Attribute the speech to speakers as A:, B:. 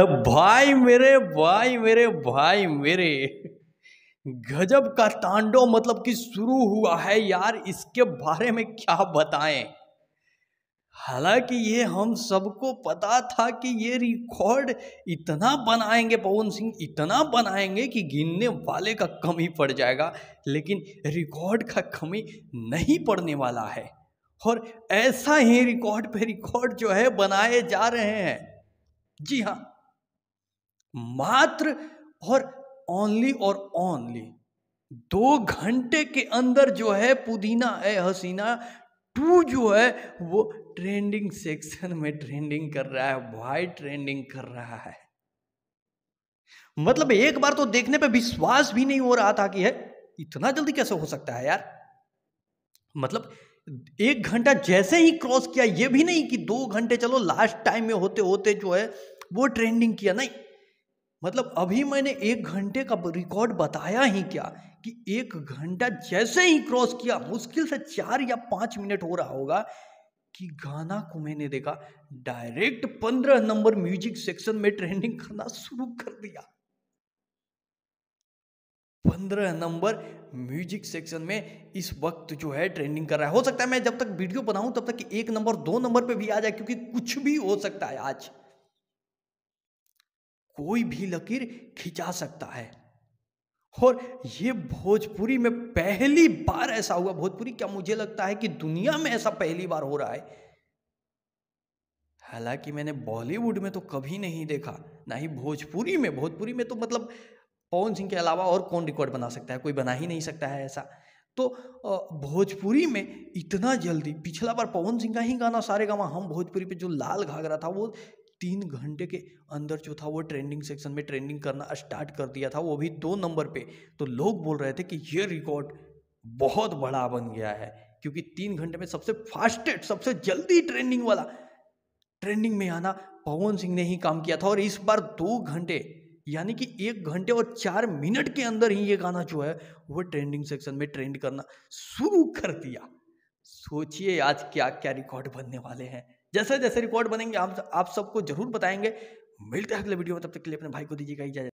A: भाई मेरे भाई मेरे भाई मेरे गजब का तांडो मतलब कि शुरू हुआ है यार इसके बारे में क्या बताएं हालांकि ये हम सबको पता था कि ये रिकॉर्ड इतना बनाएंगे पवन सिंह इतना बनाएंगे कि गिनने वाले का कमी पड़ जाएगा लेकिन रिकॉर्ड का कमी नहीं पड़ने वाला है और ऐसा ही रिकॉर्ड पे रिकॉर्ड जो है बनाए जा रहे हैं जी हाँ मात्र और ओनली और ओनली दो घंटे के अंदर जो है पुदीना है हसीना टू जो है वो ट्रेंडिंग सेक्शन में ट्रेंडिंग कर रहा है वाई ट्रेंडिंग कर रहा है मतलब एक बार तो देखने पे विश्वास भी नहीं हो रहा था कि है इतना जल्दी कैसे हो सकता है यार मतलब एक घंटा जैसे ही क्रॉस किया ये भी नहीं कि दो घंटे चलो लास्ट टाइम में होते होते जो है वो ट्रेंडिंग किया नहीं मतलब अभी मैंने एक घंटे का रिकॉर्ड बताया ही क्या कि एक घंटा जैसे ही क्रॉस किया मुश्किल से चार या पाँच मिनट हो रहा होगा कि गाना को मैंने देखा डायरेक्ट पंद्रह नंबर म्यूजिक सेक्शन में ट्रेंडिंग करना शुरू कर दिया पंद्रह नंबर म्यूजिक सेक्शन में इस वक्त जो है ट्रेंडिंग कर रहा है हो सकता है मैं जब तक वीडियो बनाऊं तब तक एक नंबर दो नंबर पे भी आ जाए क्योंकि कुछ भी हो सकता है आज कोई भी लकीर खिंचा सकता है और ये भोजपुरी में पहली बार ऐसा हुआ भोजपुरी क्या मुझे लगता है कि दुनिया में ऐसा पहली बार हो रहा है हालांकि मैंने बॉलीवुड में तो कभी नहीं देखा ना ही भोजपुरी में भोजपुरी में तो मतलब पवन सिंह के अलावा और कौन रिकॉर्ड बना सकता है कोई बना ही नहीं सकता है ऐसा तो भोजपुरी में इतना जल्दी पिछला बार पवन सिंह का ही गाना सारे गाँव हम भोजपुरी पे जो लाल घाघरा था वो तीन घंटे के अंदर जो था वो ट्रेंडिंग सेक्शन में ट्रेंडिंग करना स्टार्ट कर दिया था वो भी दो नंबर पे तो लोग बोल रहे थे कि ये रिकॉर्ड बहुत बड़ा बन गया है क्योंकि तीन घंटे में सबसे फास्टेस्ट सबसे जल्दी ट्रेंडिंग वाला ट्रेंडिंग में आना पवन सिंह ने ही काम किया था और इस बार दो घंटे यानी कि एक घंटे और चार मिनट के अंदर ही ये गाना जो है वो ट्रेंडिंग सेक्शन में ट्रेंड करना शुरू कर दिया सोचिए आज क्या क्या रिकॉर्ड बनने वाले हैं जैसे जैसे रिकॉर्ड बनेंगे आप आप सबको जरूर बताएंगे मिलते हैं अगले वीडियो में तब तक के लिए अपने भाई को दीजिएगा इजाजत